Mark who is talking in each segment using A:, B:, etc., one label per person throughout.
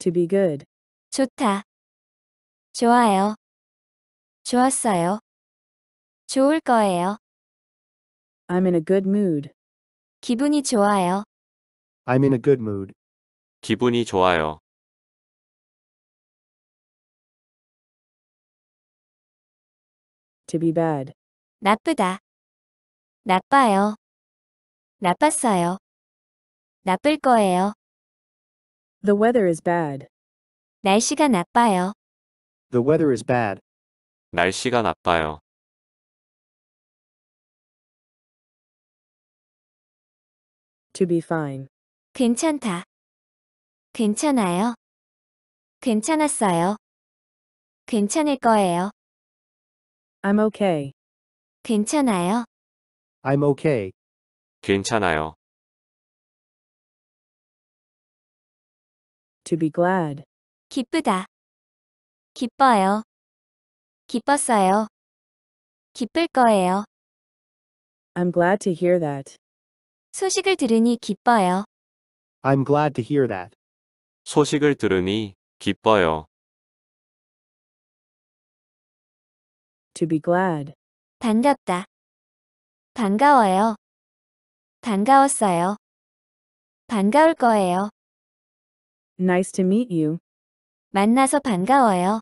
A: To be good. 좋다. 좋아요. 좋았어요. 좋을 거예요. I'm in a good mood. 기분이 좋아요. I'm in a good mood. 기분이 좋아요. To be bad. 나쁘다. 나빠요. 나빴어요. 나쁠 거예요. The weather is bad. 날씨가 나빠요. The weather is bad. 날씨가 나빠요. To be fine. 괜찮다. 괜찮아요. 괜찮았어요. 괜찮을 거예요. I'm okay. 괜찮아요. I'm okay. 괜찮아요. to be glad. 기쁘다. 기뻐요. 기뻤어요. 기쁠 거예요. I'm glad to hear that. 소식을 들으니 기뻐요.
B: I'm glad to hear that.
A: 소식을 들으니 기뻐요. To be glad. 반갑다. 반가워요. 반가웠어요. 반가울 거예요. Nice to meet you. 만나서 반가워요.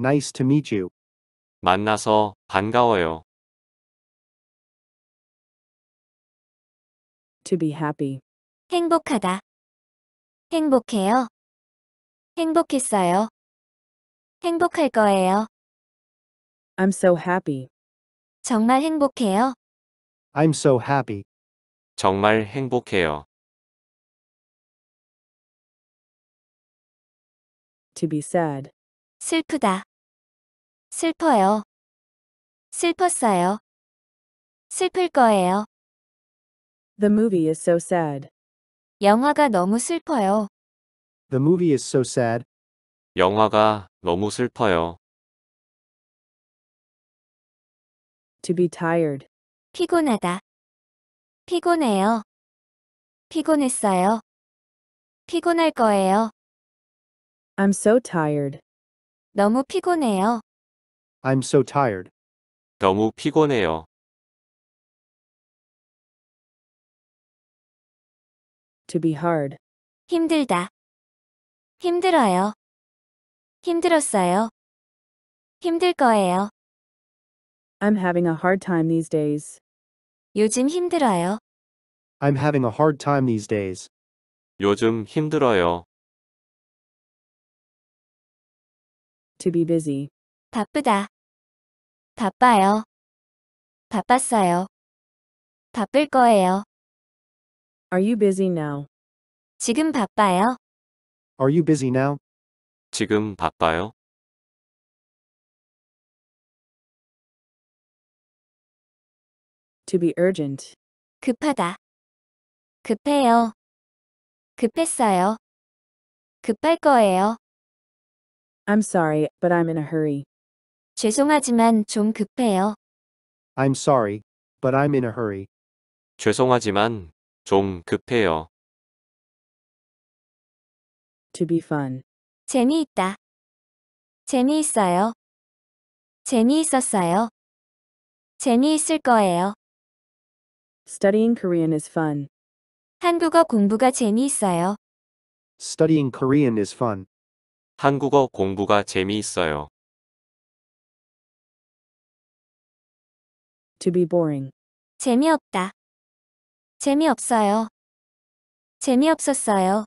A: Nice to meet you. 만나서 반가워요. To be happy. 행복하다. 행복해요. 행복했어요. 행복할 거예요. I'm so happy. 정말 행복해요. I'm so happy. 정말 행복해요. to be sad. 슬프다. 슬퍼요. 슬펐어요. 슬플 거예요. The movie is so sad. 영화가 너무 슬퍼요.
B: The movie is so sad.
A: 영화가 너무 슬퍼요. To be tired. 피곤하다. 피곤해요. 피곤했어요. 피곤할 거예요. I'm so tired. 너무 피곤해요. I'm so tired. 너무 피곤해요. To be hard. 힘들다. 힘들어요. 힘들었어요. 힘들 거예요. I'm having a hard time these days. 요즘 힘들어요. I'm having a hard time these days. 요즘 힘들어요. To be busy. 바쁘다. 바빠요. 바빴어요. 바쁠 거예요. Are you busy now? 지금 바빠요. Are you busy now? 지금 바빠요? To be urgent. 급하다. 급해요. 급했어요. 급할 거예요. I'm sorry, but I'm in a hurry. 죄송하지만 좀 급해요.
B: I'm sorry, but I'm in a hurry.
A: 죄송하지만 좀 급해요. To be fun. 재미있다. 재미있어요. 재미있었어요. 재미있을 거예요. Studying Korean is fun. 한국어 공부가 재미있어요.
B: Studying Korean is fun.
A: 한국어 공부가 재미있어요. To be boring. 재미없다. 재미없어요. 재미없었어요.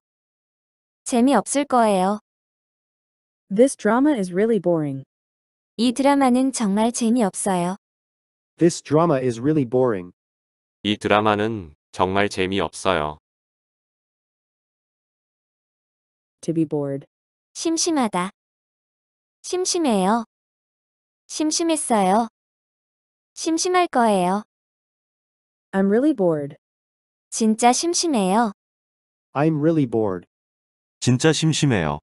A: 재미없을 거예요. This drama is really boring. 이 드라마는 정말 재미없어요.
B: This drama is really boring.
A: 이 드라마는 정말 재미없어요. To be bored. 심심하다. 심심해요. 심심했어요. 심심할 거예요. I'm really bored. 진짜 심심해요. I'm really bored. 진짜 심심해요.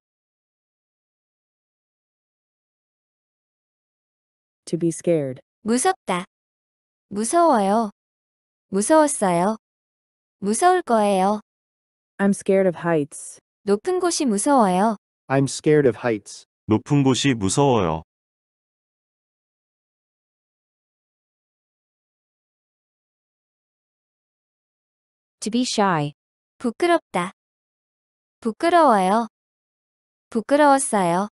A: To be scared. 무섭다. 무서워요. 무서웠어요. 무서울 거예요. I'm scared of heights. 높은 곳이 무서워요. I'm scared of heights. 높은 곳이 무서워요. To be shy. 부끄럽다. 부끄러워요. 부끄러웠어요.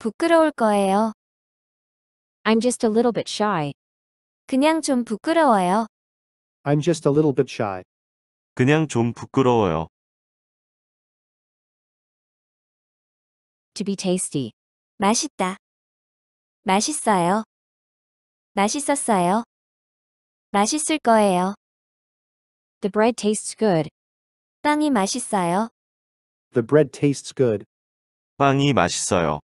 A: 부끄러울 거예요. I'm just a little bit shy. 그냥 좀 부끄러워요.
B: I'm just a little bit shy.
A: 그냥 좀 부끄러워요. to be tasty. 맛있다. 맛있어요. 맛있었어요. 맛있을 거예요. The bread tastes good. 빵이 맛있어요. The bread tastes good. 빵이 맛있어요.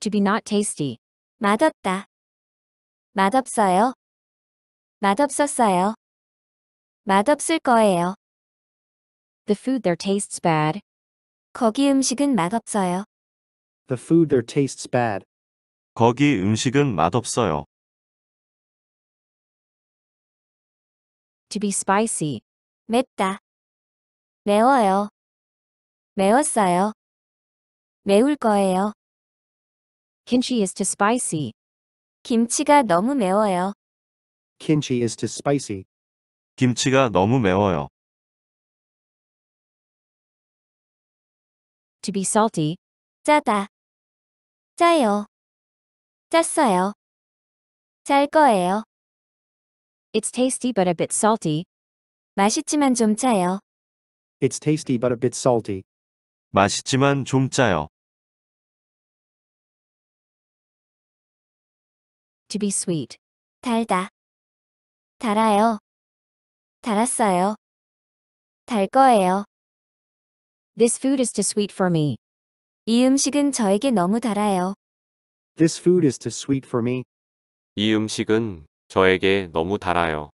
A: To be not tasty. 맛없다. 맛없어요. 맛없었어요. 맛없을 거예요. The food there tastes bad. 거기 음식은 맛없어요. The food there tastes bad. 거기 음식은 맛없어요. To be spicy. 맵다. 매워요. 매웠어요. 매울 거예요. Kimchi is too spicy. 김치가 너무 매워요. Kimchi is too spicy. 김치가 너무 매워요. to be salty. 짜다. 짜요. 짰어요. 짤 거예요. It's tasty but a bit salty. 맛있지만 좀 짜요.
B: It's tasty but a bit salty.
A: 맛있지만 좀 짜요. To be sweet. 달다. 달아요. 달았어요. 달 거예요. This food is too sweet for me. 이 음식은 저에게 너무 달아요.
B: This food is too sweet for me.
A: 이 음식은 저에게 너무 달아요.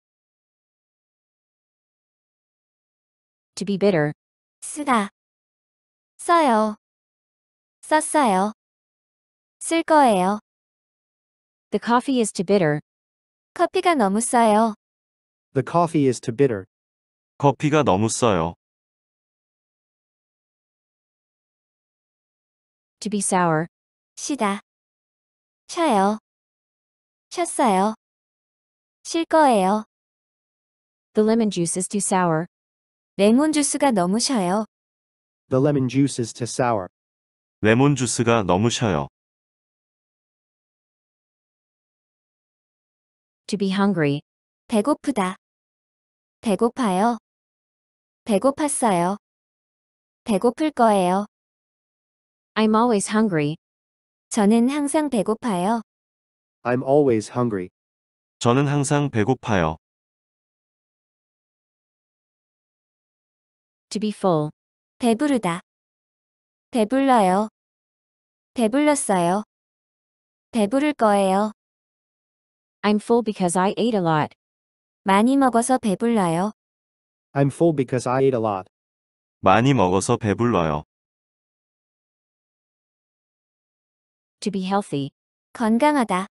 A: To be bitter. 쓰다. 써요. 썼어요. 쓸 거예요. The coffee is too bitter. 커피가 너무 써요. The coffee is too bitter. 커피가 너무 써요. to be sour. 시다. 차요. 찼어요. 실 거예요. The lemon juice is too sour. 레몬 주스가 너무 셔요.
B: The lemon juice is too sour.
A: 레몬 주스가 너무 셔요. To be hungry. 배고프다. 배고파요. 배고팠어요. 배고플 거예요. I'm always hungry. 저는 항상 배고파요.
B: I'm always hungry.
A: 저는 항상 배고파요. To be full. 배부르다. 배불러요. 배불렀어요. 배부를 거예요. I'm full because I ate a lot. 많이 먹어서 배불러요. I'm full because I ate a lot. 많이 먹어서 배불러요. to be healthy. 건강하다.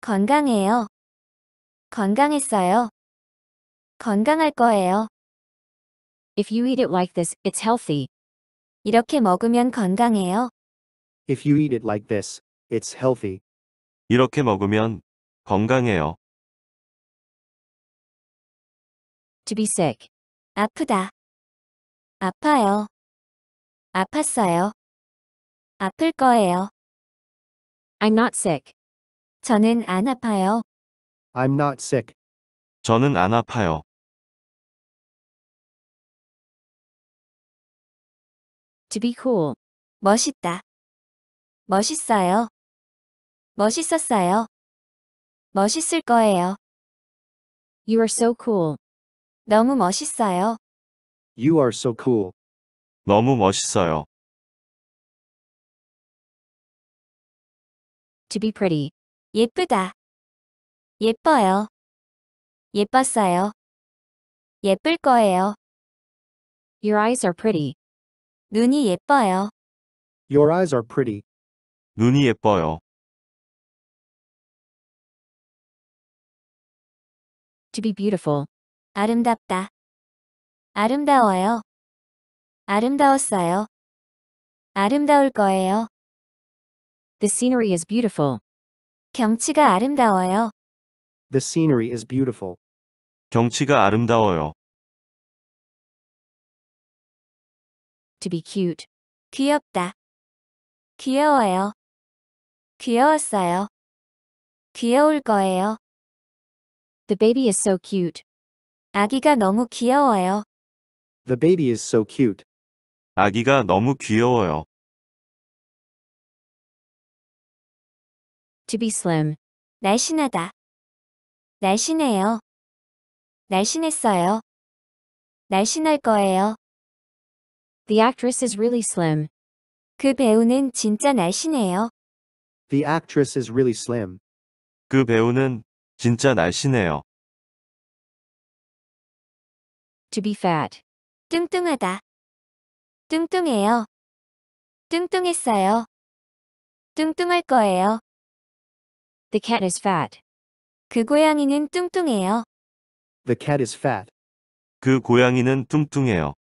A: 건강해요. 건강했어요. 건강할 거예요. If you eat it like this, it's healthy. 이렇게 먹으면 건강해요. If you eat it like this, it's healthy. 이렇게 먹으면 건강해요. To be sick. 아프다. 아파요. 아팠어요. 아플 거예요. I'm not sick. 저는 안 아파요. I'm not sick. 저는 안 아파요. To be cool. 멋있다. 멋있어요. 멋있었어요. 멋있을 거예요. You are so cool. 너무 멋있어요. You are so cool. 너무 멋있어요. to be pretty. 예쁘다. 예뻐요. 예뻤어요. 예쁠 거예요. Your eyes are pretty. 눈이 예뻐요. Your eyes are pretty. 눈이 예뻐요. To be beautiful. 아름답다. 아름다워요. 아름다웠어요. 아름다울 거예요. The scenery is beautiful. 경치가 아름다워요. The scenery is beautiful. 경치가 아름다워요. To be cute. 귀엽다. 귀여워요. 귀여웠어요. 귀여울 거예요. The baby is so cute. 아기가 너무 귀여워요.
B: The baby is so cute. 아기가 너무 귀여워요.
A: To be slim. 날씬하다. 날씬해요. 날씬했어요. 날씬할 거예요. The actress is really slim. 그 배우는 진짜 날씬해요.
B: The actress is really slim. 그 배우는
A: 진짜 날씬해요. To be fat. 뚱뚱하다. 뚱뚱해요. 뚱뚱했어요. 뚱뚱할 거예요. The cat is fat. 그 고양이는 뚱뚱해요. The cat is fat. 그 고양이는 뚱뚱해요.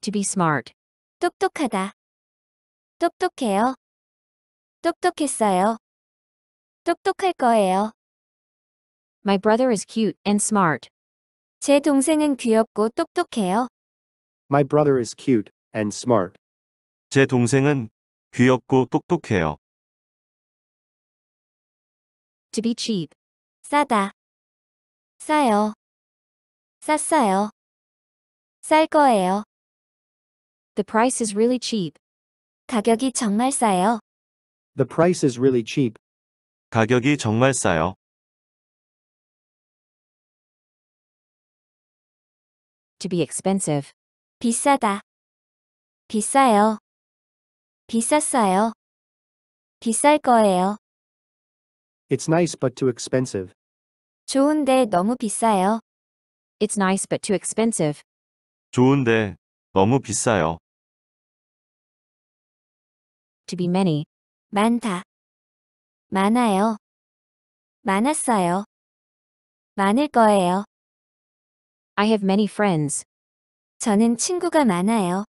A: To be smart. 똑똑하다. 똑똑해요. 똑똑했어요. 똑똑할 거예요. My brother is cute and smart. 제 동생은 귀엽고 똑똑해요.
B: My brother is cute and smart. 제 동생은 귀엽고 똑똑해요.
A: To be cheap. 싸다. 싸요. 쌌어요. 쌀 거예요. The price is really cheap. 가격이 정말 싸요. The price is really cheap. 가격이 정말 싸요. To be expensive. 비싸다. 비싸요. 비쌌어요. 비쌀 거예요.
B: It's nice but too expensive.
A: 좋은데 너무 비싸요. It's nice but too expensive. 좋은데 너무 비싸요. To be many. 많다. 많아요. 많았어요. 많을 거예요. I have many friends. 저는 친구가 많아요.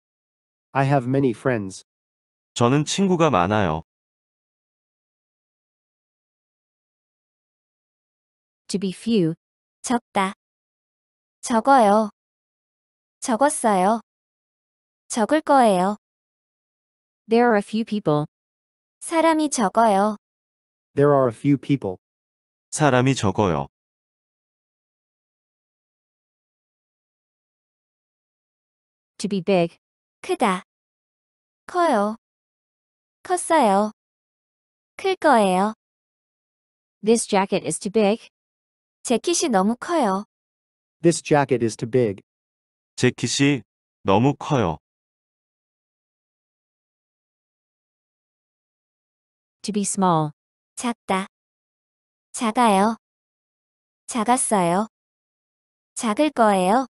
A: I have many friends. 저는 친구가 많아요. to be few. 적다. 적어요. 적었어요. 적을 거예요. There are a few people. 사람이 적어요. There are a few people. 사람이 적어요. to be big. 크다. 커요. 컸어요. 클 거예요. This jacket is too big. 재킷이 너무 커요. This jacket is too big. 재킷이 너무 커요. To be small. 작다. 작아요. 작았어요. 작을 거예요.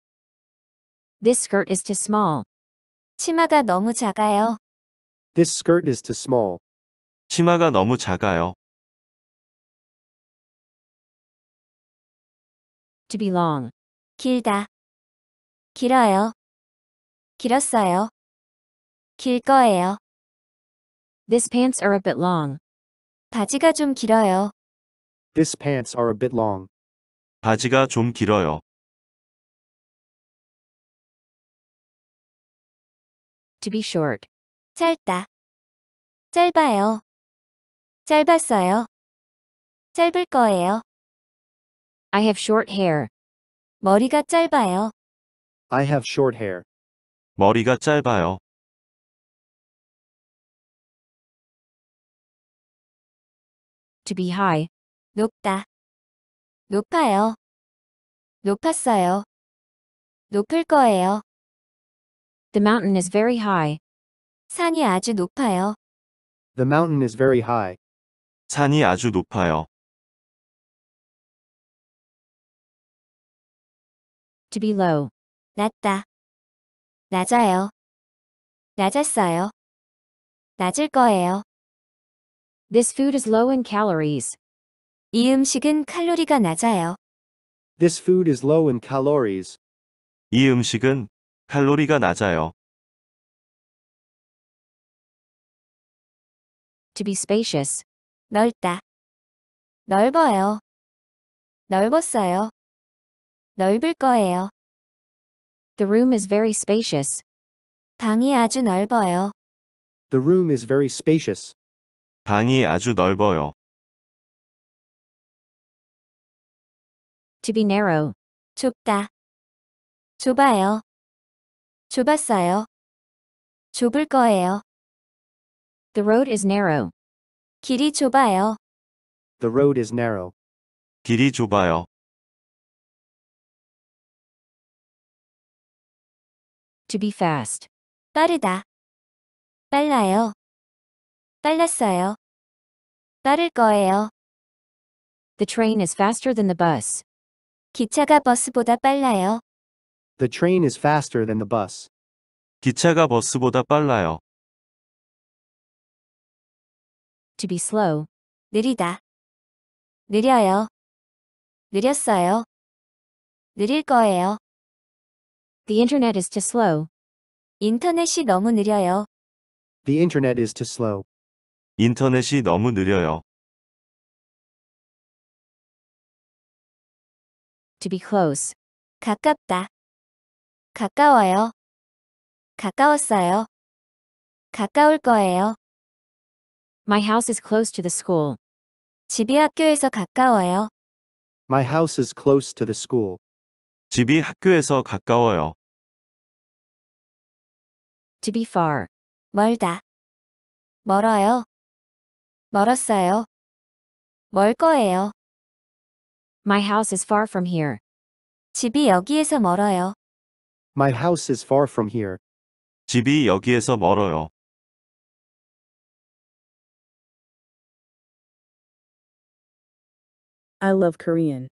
A: This skirt is too small. 치마가 너무 작아요. This skirt is too small. 치마가 너무 작아요. to be long. 길다. 길어요. 길었어요. 길 거예요. This pants are a bit long. 바지가 좀 길어요. This pants are a bit long. 바지가 좀 길어요. To be short. 짧다. 짧아요. 짧았어요. 짧을 거예요. I have short hair. 머리가 짧아요. I have short hair. 머리가 짧아요. To be high. 높다. 높아요. 높았어요. 높을 거예요. The mountain is very high. 산이 아주 높아요.
B: The mountain is very high.
A: 산이 아주 높아요. To be low. 낮다. 낮아요. 낮았어요. 낮을 거예요. This food is low in calories. 이 음식은 칼로리가 낮아요.
B: This food is low in calories.
A: 이 음식은 칼로리가 낮아요. to be spacious. 넓다. 넓어요. 넓었어요. 넓을 거예요. The room is very spacious. 방이 아주 넓어요.
B: The room is very spacious. 방이
A: 아주 넓어요. To be narrow. 좁다. 좁아요. 좁았어요. 좁을 거예요. The road is narrow. 길이 좁아요. The road is narrow. 길이 좁아요. To be fast. 빠르다. 빨라요. 빨랐어요. 빠를 거예요. The train is faster than the bus. 기차가 버스보다 빨라요.
B: The train is faster than the bus.
A: 기차가 버스보다 빨라요. to be slow. 느리다. 느려요. 느렸어요. 느릴 거예요. The internet is too slow. 인터넷이 너무 느려요.
B: The internet is too slow.
A: 인터넷이 너무 느려요. To be close. 가깝다. 가까워요. 가까웠어요. 가까울 거예요. My house is close to the school. 집이 학교에서 가까워요.
B: My house is close to the
A: school. 집이 학교에서 가까워요. To be far. 멀다. 멀어요. 멀었어요. 멀 거예요. My house is far from here. 집이 여기에서 멀어요.
B: My house is far from here.
A: 집이 여기에서 멀어요. I love Korean.